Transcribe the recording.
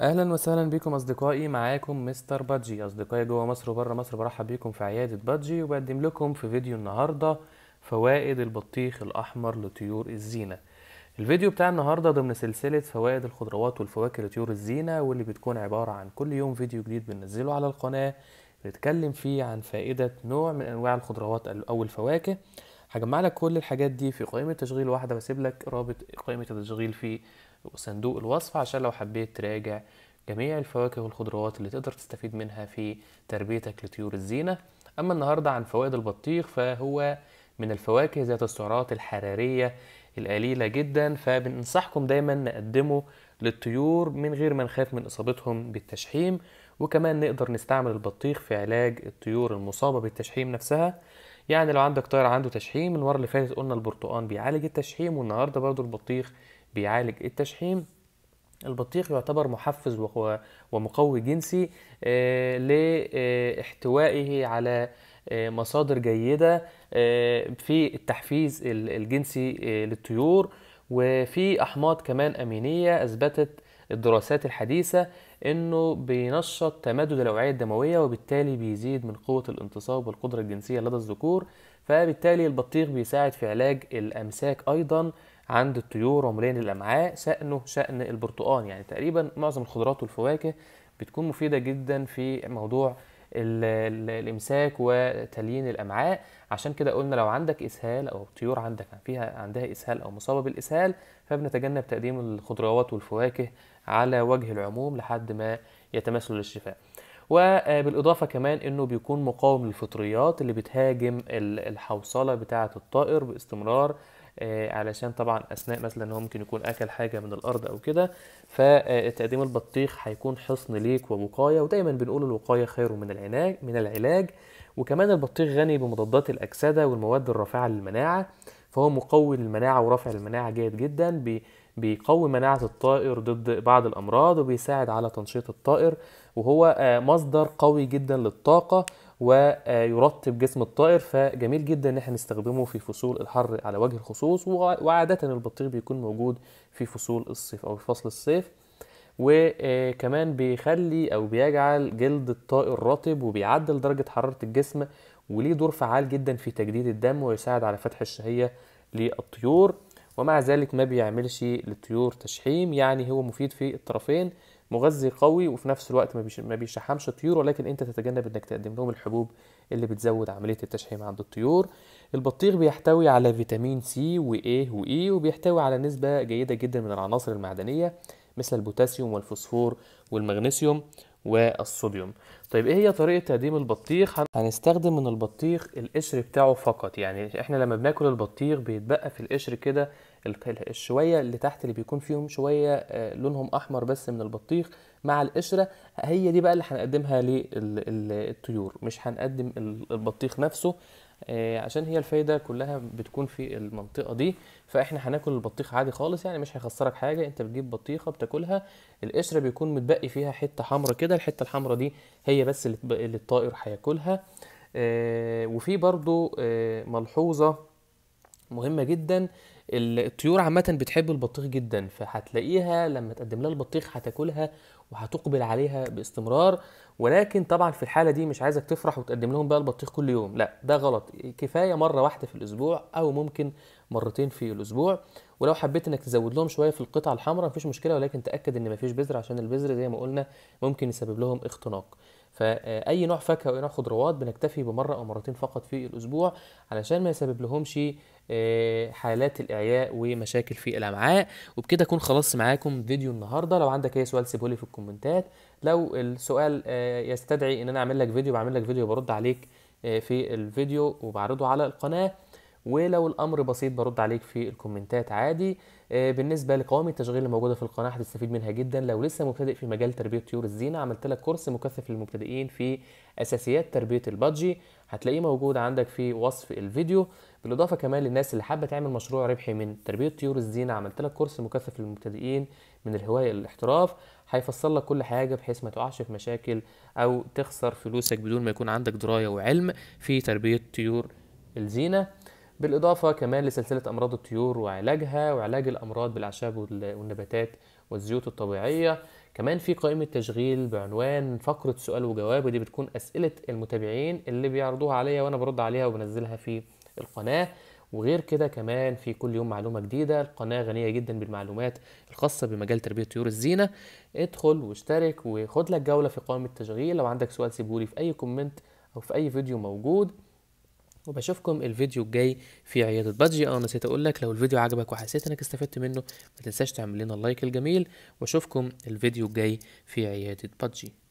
اهلا وسهلا بكم اصدقائي معاكم مستر بادجي اصدقائي جوه مصر وبره مصر برحب بكم في عياده بادجي وبقدم لكم في فيديو النهارده فوائد البطيخ الاحمر لطيور الزينه الفيديو بتاع النهارده ضمن سلسله فوائد الخضروات والفواكه لطيور الزينه واللي بتكون عباره عن كل يوم فيديو جديد بننزله على القناه بنتكلم فيه عن فائده نوع من انواع الخضروات او الفواكه هجمع لك كل الحاجات دي في قائمه تشغيل واحده بسيب لك رابط قائمه التشغيل في صندوق الوصف عشان لو حبيت تراجع جميع الفواكه والخضروات اللي تقدر تستفيد منها في تربيتك لطيور الزينة أما النهاردة عن فوائد البطيخ فهو من الفواكه ذات السعرات الحرارية القليلة جدا فبننصحكم دايما نقدمه للطيور من غير ما نخاف من إصابتهم بالتشحيم وكمان نقدر نستعمل البطيخ في علاج الطيور المصابة بالتشحيم نفسها يعني لو عندك طير عنده تشحيم المرة اللي فاتت قلنا البرتقان بيعالج التشحيم والنهاردة برضو البطيخ بيعالج التشحيم البطيخ يعتبر محفز ومقوي جنسي آه، لاحتوائه على آه، مصادر جيدة آه، في التحفيز الجنسي للطيور وفي أحماض كمان أمينية أثبتت الدراسات الحديثة انه بينشط تمدد الاوعيه الدمويه وبالتالي بيزيد من قوه الانتصاب والقدره الجنسيه لدى الذكور فبالتالي البطيخ بيساعد في علاج الامساك ايضا عند الطيور وملين الامعاء شأنه شأن البرتقال يعني تقريبا معظم الخضروات والفواكه بتكون مفيدة جدا في موضوع الامساك وتليين الامعاء عشان كده قلنا لو عندك اسهال او طيور عندك فيها عندها اسهال او مصابه بالاسهال فبنتجنب تقديم الخضروات والفواكه على وجه العموم لحد ما يتمثل للشفاء وبالاضافه كمان انه بيكون مقاوم للفطريات اللي بتهاجم الحوصله بتاعه الطائر باستمرار آه، علشان طبعا اثناء مثلا ان هو ممكن يكون اكل حاجه من الارض او كده فتقديم البطيخ هيكون حصن ليك ووقايه ودايما بنقول الوقايه خير من العلاج من العلاج وكمان البطيخ غني بمضادات الاكسده والمواد الرافعه للمناعه فهو مقوي للمناعه ورافع المناعه جيد جدا بيقوي مناعة الطائر ضد بعض الأمراض وبيساعد على تنشيط الطائر وهو آه، مصدر قوي جدا للطاقة ويرطب جسم الطائر فجميل جدا ان احنا نستخدمه في فصول الحر على وجه الخصوص وعادة البطيخ بيكون موجود في فصول الصيف او في فصل الصيف وكمان آه، بيخلي او بيجعل جلد الطائر رطب وبيعدل درجة حرارة الجسم وليه دور فعال جدا في تجديد الدم ويساعد على فتح الشهية للطيور ومع ذلك ما بيعملش للطيور تشحيم يعني هو مفيد في الطرفين مغذي قوي وفي نفس الوقت ما بيشحمش الطيور ولكن انت تتجنب انك تقدم لهم الحبوب اللي بتزود عمليه التشحيم عند الطيور البطيخ بيحتوي على فيتامين سي و واي e، وبيحتوي على نسبه جيده جدا من العناصر المعدنيه مثل البوتاسيوم والفوسفور والمغنيسيوم والصوديوم طيب ايه هي طريقه تقديم البطيخ هنستخدم من البطيخ القشر بتاعه فقط يعني احنا لما بناكل البطيخ بيتبقى في القشر كده الشويه اللي تحت اللي بيكون فيهم شويه آه، لونهم احمر بس من البطيخ مع القشره هي دي بقى اللي هنقدمها للطيور مش هنقدم البطيخ نفسه آه، عشان هي الفايده كلها بتكون في المنطقه دي فاحنا هناكل البطيخ عادي خالص يعني مش هيخسرك حاجه انت بتجيب بطيخه بتاكلها القشره بيكون متبقي فيها حته حمرا كده الحته الحمرا دي هي بس اللي الطائر هياكلها آه، وفي برضو آه، ملحوظه مهمه جدا الطيور عامه بتحب البطيخ جدا فهتلاقيها لما تقدم لها البطيخ هتاكلها وهتقبل عليها باستمرار ولكن طبعا في الحاله دي مش عايزك تفرح وتقدم لهم بقى البطيخ كل يوم لا ده غلط كفايه مره واحده في الاسبوع او ممكن مرتين في الاسبوع ولو حبيت انك تزود لهم شويه في القطعه الحمراء مفيش مشكله ولكن تاكد ان مفيش بذر عشان البذر زي ما قلنا ممكن يسبب لهم اختناق فاي نوع فاكهه واي نوع خضروات بنكتفي بمره او مرتين فقط في الاسبوع علشان ما يسبب لهمش آه، حالات الاعياء ومشاكل في الامعاء وبكده اكون خلصت معاكم فيديو النهارده لو عندك اي سؤال سيبه لي في الكومنتات لو السؤال آه، يستدعي ان انا اعمل لك فيديو بعمل لك فيديو برد عليك آه، في الفيديو وبعرضه على القناه ولو الامر بسيط برد عليك في الكومنتات عادي آه، بالنسبه لقوائم التشغيل اللي موجوده في القناه هتستفيد منها جدا لو لسه مبتدئ في مجال تربيه طيور الزينه عملت لك كورس مكثف للمبتدئين في اساسيات تربيه البادجي هتلاقيه موجود عندك في وصف الفيديو بالاضافه كمان للناس اللي حابه تعمل مشروع ربحي من تربيه طيور الزينه عملت لك كورس مكثف للمبتدئين من الهوايه للاحتراف هيفصل لك كل حاجه بحيث ما تقعش في مشاكل او تخسر فلوسك بدون ما يكون عندك درايه وعلم في تربيه طيور الزينه بالإضافة كمان لسلسلة أمراض الطيور وعلاجها وعلاج الأمراض بالأعشاب والنباتات والزيوت الطبيعية كمان في قائمة تشغيل بعنوان فقرة سؤال وجواب ودي بتكون أسئلة المتابعين اللي بيعرضوها عليا وأنا برد عليها وبنزلها في القناة وغير كده كمان في كل يوم معلومة جديدة القناة غنية جدا بالمعلومات الخاصة بمجال تربية طيور الزينة ادخل واشترك وخد لك جولة في قائمة التشغيل لو عندك سؤال سيبولي في أي كومنت أو في أي فيديو موجود وبشوفكم الفيديو الجاي في عياده بادجي اه نسيت اقول لك لو الفيديو عجبك وحسيت انك استفدت منه ما تنساش تعمل لنا اللايك الجميل واشوفكم الفيديو الجاي في عياده بادجي